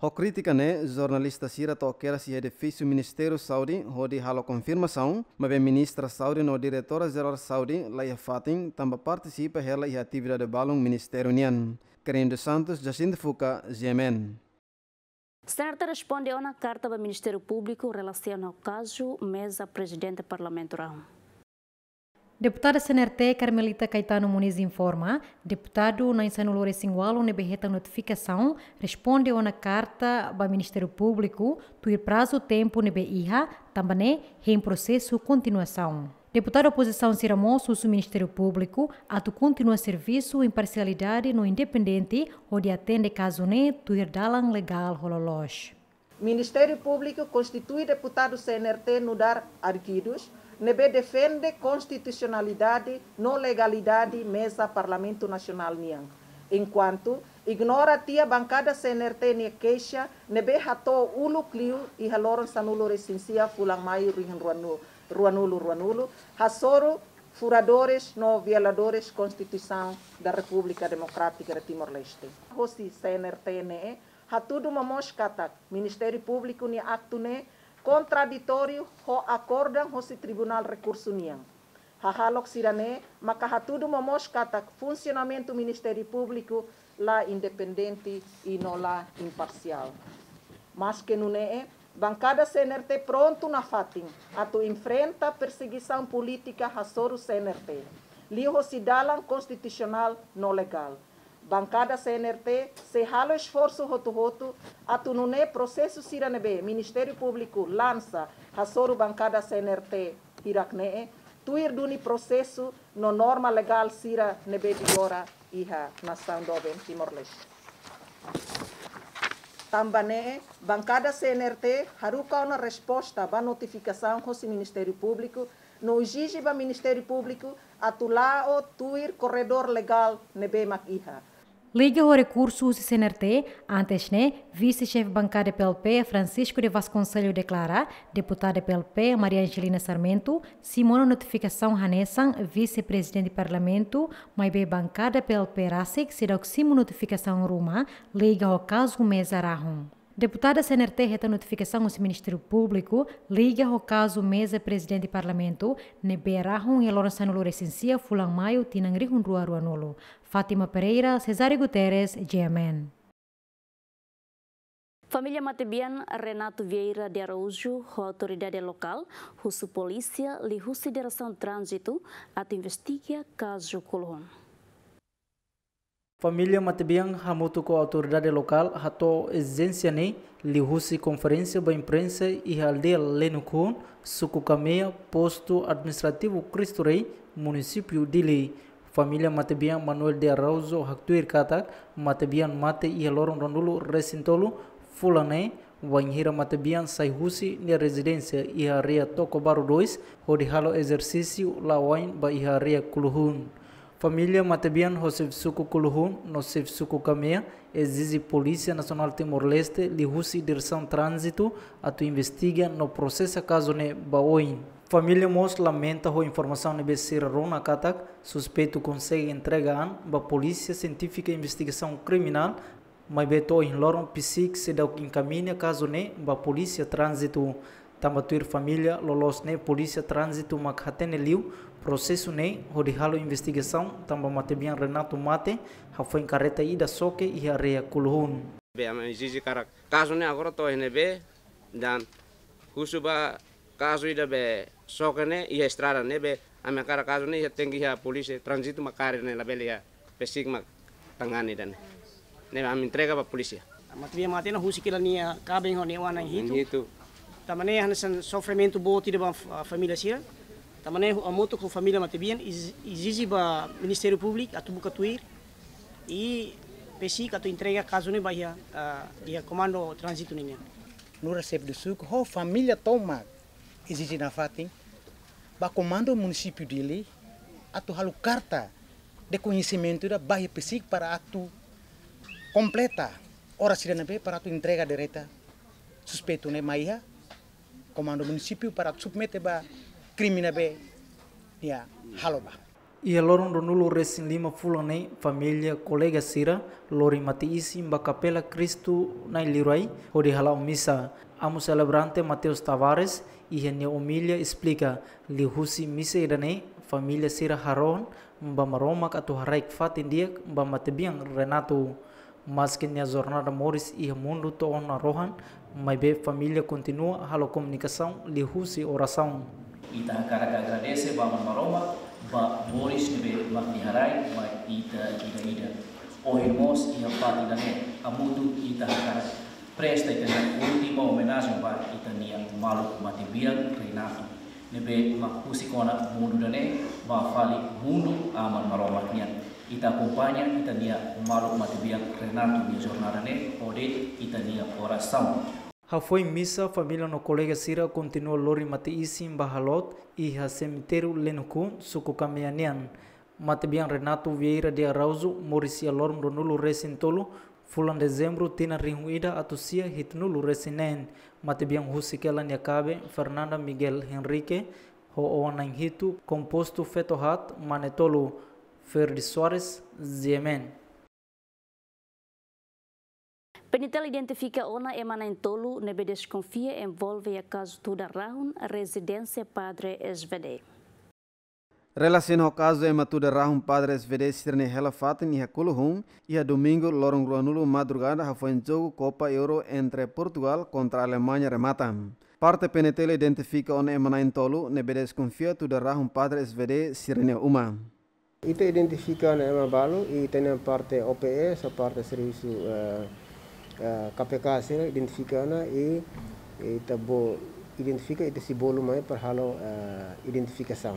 A crítica, né, jornalista Cira Toqueira se edifício é Ministério Saúde, onde halo confirmação, mas ministro ministra Saúde o diretora geral Saúde, Laia Fatin, também participa ela atividade de balão Ministério União. dos Santos, Jacinto Fuca, GMN. Senata respondeu na carta do Ministério Público relacionada ao caso, mesa presidente parlamentar. Deputada CNRT Carmelita Caetano Muniz informa, deputado Naisano Loure Singualo a notificação, responde na carta ao Ministério Público, tuir prazo tempo nebe iha, também em processo continuação. Deputado da oposição Cira Moço, o Ministério Público, ato continua serviço em parcialidade no Independente, onde atende caso né, do Irdalan Legal Hololosh. Ministério Público constitui deputado CNRT no dar arguidos nebe defende constitucionalidade, não legalidade, mesa Parlamento Nacional Niang. Enquanto ignora tia bancada CNRT ni queixa, nebe ratou ulu clio e haloran sanulo recensia fulang mai rinruanu. Ruanulo, Ruanulo, Rassouro, furadores, não violadores Constituição da República Democrática de Timor-Leste. Rossi, CNRTNE, há tudo uma mosca, Ministério Público, ni acto, ne, contraditório, ho acordam, Rossi Tribunal Recurso União. Hahalok sirane, maka hatudo uma mosca, funcionamento Ministério Público, lá independente e não lá imparcial. Mas que não é, Bancada CNRT pronto na A tu enfrenta perseguição política rasoro CNRT. Liho sidalan constitucional no legal. Bancada CNRT se ralo esforço roto roto. não é processo siranebe. Ministério Público lança rasoro bancada CNRT hiraknee. Tuir duni processo no norma legal siranebe de vigora iha nação do Timor-Leste. Também, bancada CNRT, haruca uma resposta à notificação ao Ministério Público, no exige para Ministério Público atular o tuir corredor legal nebe makiha. Liga o recurso do CNRT, antes né, vice-chefe bancária PLP Francisco de Vasconcelos declara, deputada PLP Maria Angelina Sarmento, Simona Notificação Hanessan, vice-presidente do parlamento, Maibe bancada PLP Rasik, Sidoximo Notificação Ruma, liga o caso Mesa Rahum. Deputada CNRT reta notificação ao Ministério Público, liga o caso mesa presidente do parlamento, Neberahun e Lorenzano Loresencia, Fulan Maio, Tinangri Rua Ruanolo. Fátima Pereira, Cesare Guterres, GMN. Família Matibian Renato Vieira de Araújo, autoridade local, russo polícia lhe consideração trânsito, ato investiga caso Colón. Família Matibian Hamutu com a autoridade local, ratou exigência nem, lhe russi conferência da imprensa e aldeia Lenukun, Sucucameia, posto administrativo Cristo Rei, município de Lei. Familia Matebian Manuel de Arauzo Haktuir Katak, Matebian Mate Ielorong Rondulu Resintolu, Fulanei, Wanhira Matebian Saihusi husi residência e a área Toco Baro 2, onde halo Lawain ba e a Kuluhun. familia Matebian Josef Suku Kuluhun, Nosef Suku Kamea, ezizi Polícia nasional Timor-Leste, Lihusi husi Trânsito, transitu atu investiga no prosesa caso ne Baoin. Família moço lamenta a informação na BC Rona Katak, suspeito consegue entregar a polícia científica investigação criminal, mas beto em loron pisic se dá encaminha caso ne ba polícia trânsito tambatuir família lolos ne polícia trânsito makhatene liu processo ne hodihalo investigação tamba matebian Renato Mate ha foi encarreta ida soque e a culhun. kulhun. a gente exige cara caso ne agora tô NB dan Husuba kaso ida be sokane ia estrada ne be ame kara kaso ne ia tengi iya polisi transitu makare ne labele ia pesik mak tangani dan ne ame entrega ba polisi matria matena husikila nia kabeng ho ne wana hitu hitu tamane hanasan sofremento boti de ba família sira tamane a moto com família matabian exige ba ministério público atu bukatuir e pesi katu entrega caso ne bahia dia komando transitu ninha nura recebe do suco ho família toma exige na FATEM, para comando o município dele, atu halu carta de conhecimento da bairro Pesic para atu completa ora cidadã para atu entrega direta suspeito né maia comando município para submeter ba crime na be e haloba ia lorong do nulu resin lima fulanei família colega sira lori matiisi mba capela Cristo na Liruai onde de hala missa amo celebrante Mateus Tavares e a Omília explica li husi mise dane família sira Haron maroma ka katu haraik fatin dia mba matebiang renatu. mas que a jornada Morris e mundo to ona rohan mba be família continua halo comunicação li husi oração ita cara agradece ba Maroma, ba moris ne be ba harai mba ita ida ida o irmãos e a fatina ne amudu ita kara prestajte na ultima homenaje ba itania malu matibia rinahi nebe ma kusikona mundu dane ma fali mundu aman maromaknya ita ita itania malu matibia renato ni jornada ne ode itania oração Hafoi misa familia no kolega sira continuó lori matiisi bahalot y e ha cementerio lenukun suku kamianian. Matibian Renato Vieira de Arauzo, Mauricio Lorm Ronulu Recintolo, fulan dezembro tina rinhuida atusia hitnulu resinen matebiang husikelan yakabe Fernanda Miguel Henrique ho onan hitu kompostu fetohat manetolu Ferdi Suarez Ziemen. Penitel identifica ona emana tolu tolo, nebe desconfia envolve a ya caso toda raun Padre SVD. Relaciona o caso é matuda rahum padres vedestrene hela fatin e hum e a domingo lorong ruanulo madrugada foi em jogo Copa Euro entre Portugal contra a Alemanha remata. Parte penetele identifica o emanain tolu ne bedes confia tu da rahum padres vede sirene uma. Ita identifica na ema balu e tem parte OPE, a parte serviço uh, eh, uh, eh, KPK identifica na e e identifica ito si bolo mais para halo uh, identificação.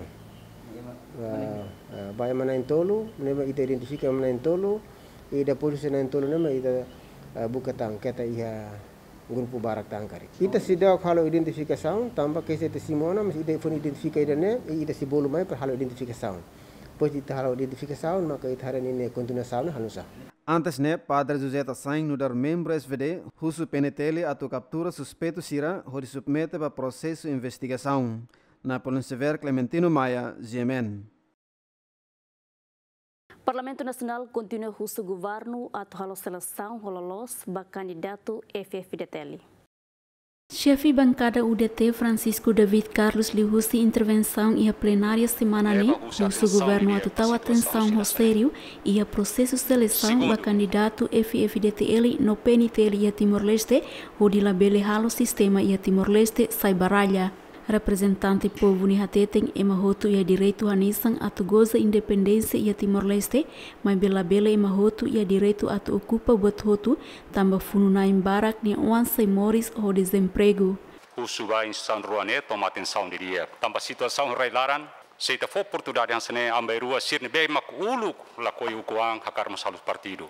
Ah, ah, baya mana en tolu nema ita identifika mana en tolu ida polisi na en tolu nema ita ah, buka tang kata iha grupu barak tangkari ita oh. sida kalau identifika sound tambah kese ita simona mas ita fon identifika ida ne ita eh, si bolu mai per halo identifika sound pois ita halo identifika sound maka ita hari ini kontinua sound halusa Antes ne Padre José Tassain no dar membro SVD, husu penetele a tua captura suspeito sira, hori submete pa processo de investigação. Napoleon Sever, Clementino Maia, GMN. Parlamento Nacional continua russo governo a seleção hololos ba candidato FFDTL. Chefe bancada UDT Francisco David Carlos Lihusi intervenção e a plenária semana o russo governo a total atenção ao sério e a processo seleção ba candidato FFDTL no PNTL e a Timor-Leste, onde labele o sistema e a Timor-Leste sai baralha. representante povo ni hateteng e mahotu ia direito hanisang atu goza independensi ya Timor-Leste, mai bela-bela e mahotu ia direito atu okupa buat hotu, tamba fununai barak ni onça moris ho o desemprego. Curso vai em São Ruané, toma atenção diria. Tamba situação relaran, seita for oportunidade ansene ambai rua sirne be mak uluk lakoi ukuang hakar masalus partido.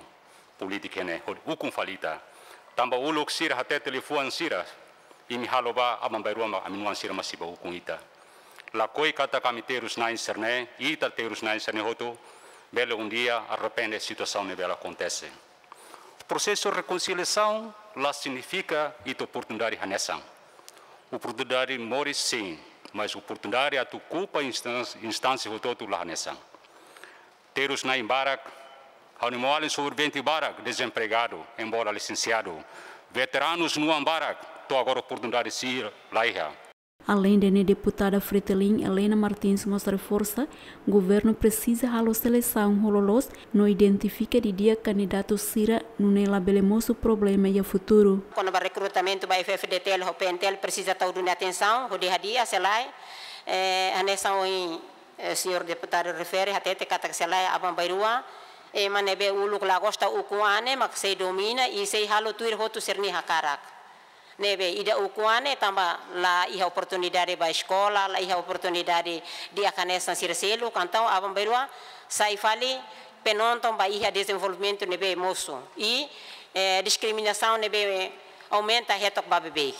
Politik ene, ukum falita. Tamba uluk sir hatet telefon siras, i mihalova amambairuama aminuansira masiba ukung ita lakoi kata kami terus na inserne ita terus na inserne hoto belo um dia arrepende a situação ne bela acontece o processo de reconciliação lá significa ita oportunidade hanesan oportunidade mori sim mas oportunidade a tu culpa instância instância hoto lá hanesan terus na embarak Animal sobrevivente Barak, desempregado, embora licenciado. Veteranos no Ambarak, estou agora oportunidade de ir lá e Além de deputada Fretelin Helena Martins mostra força, o governo precisa halo seleção rololos não identifica de dia candidato Sira no nela belemoso problema e futuro. Quando o recrutamento vai FFDTL, o PNTL precisa estar dando atenção, o dia a dia, sei lá, é, a eh, nessa o eh, senhor deputado refere, até te cata que sei lá, a Bambairua, e eh, manebe o lugar gosta o coane, mas se domina e se halo tuir roto serni hakarak neve ida ukuane tamba la iha oportunidade ba escola la iha oportunidade dia canessa sirselu cantão avam berua sai penonton ba iha desenvolvimento neve moço e eh, discriminação neve aumenta retok ba bebê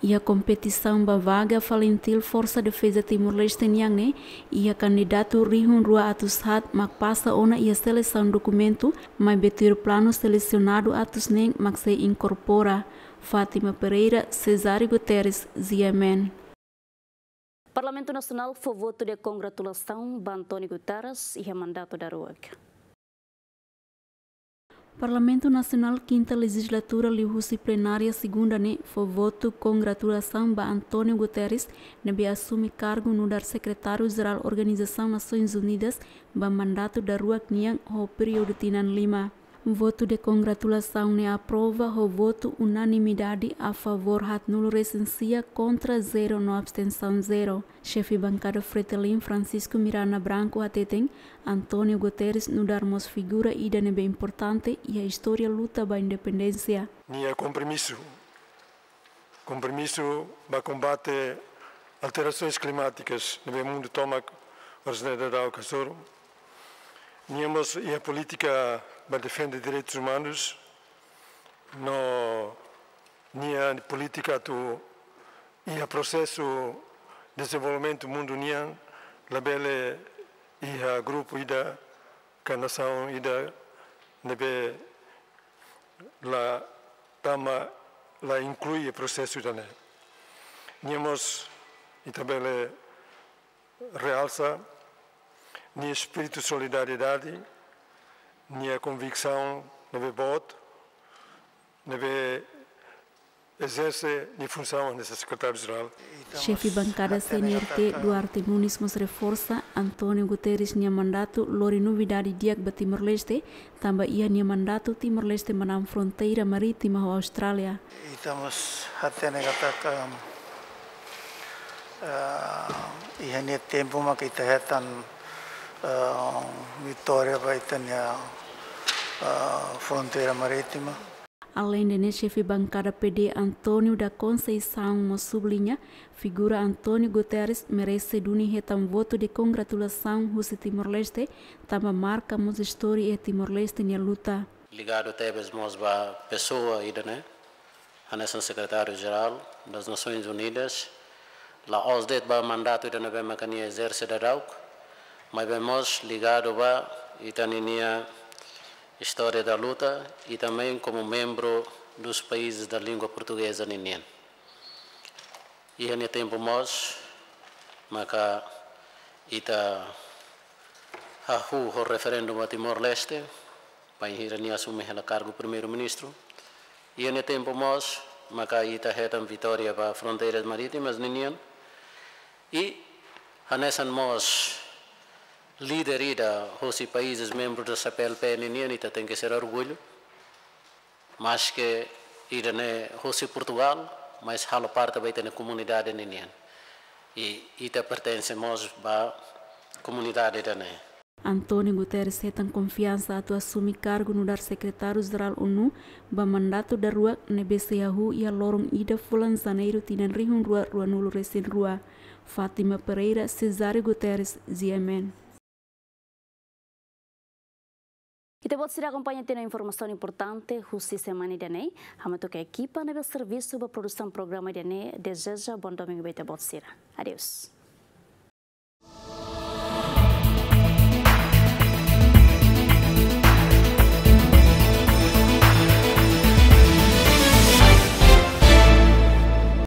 e a competição ba vaga falentil força defesa Timor-Leste niang ne e a candidato Rihun Rua atus hat mak passa ona e a seleção documento mai betir plano selecionado atus neng mak se incorpora Fátima Pereira, Cesário Guterres, Ziamen. Parlamento Nacional foi voto de congratulação a Antônio Guterres e a mandato da RUAC. Parlamento Nacional Quinta Legislatura Lihusi Plenária Segunda ne né, foi voto congratulação para Antônio Guterres ne be assume cargo no dar secretário-geral Organização Nações Unidas ba mandato da RUAC Niang ao período tinan lima um voto de congratulação e aprova o voto unanimidade a favor hat nulo recência contra zero no abstenção zero. Chefe bancada Fretelin Francisco Miranda Branco atetem Antônio Guterres no darmos figura e dane bem importante e a história luta ba independência. Nia compromisso. Compromisso ba combate alterações climáticas no mundo toma ordenada da ocasião. Niamos e a política mas defende direitos humanos, na nia política do a processo de desenvolvimento mundo nia labele ia grupo ida canação é da nebe la tama la inclui processo da né. e também realça ni espírito de solidariedade minha convicção não é voto, não é exerce de função nesse secretário-geral. Então, Chefe bancada CNRT Duarte Nunes nos reforça Antônio Guterres nia mandato lori novidade diak ba Timor-Leste também ia nia mandato Timor-Leste manam fronteira marítima com a Austrália. Estamos então, até negataka uh, ia nia tempo ma que hetan a ah, vitória ba itania a fronteira marítima. Além de chefe bancada PD Antônio da Conceição sublinha, figura Antônio Guterres merece duni um voto de congratulação o Timor-Leste, também marca mos história e Timor-Leste na luta. Ligado até mesmo a pessoa ainda, né? A nação secretário-geral das Nações Unidas, lá os det ba mandato da nova mecania exército da RAUC, mas vemos ligado ba itaninia história da luta e também como membro dos países da língua portuguesa ninian. E há tempo mais, maca ita a o referendo a Timor-Leste, para ir a Irani assumir o cargo primeiro-ministro, e há tempo mais, maca ita retam vitória para fronteiras marítimas ninian, e há nessan mais liderida os países membros da SAPLPN então tem que ser orgulho, mas que ida ne os Portugal, mas hala parte vai ter na comunidade ninian. E ita pertence mos ba comunidade da ne. Né. Antônio Guterres é tem confiança a assumir cargo no dar secretário-geral ONU, ba mandato da rua nebeseahu e a lorong ida fulan janeiro tinan rihun rua rua nulo recém rua. Fátima Pereira, Cesário Guterres, Ziemen. E depois se acompanha tem informação importante, justiça semana de anei, amato que a equipa na serviço para produção programa de anei, deseja bom domingo e te Adeus.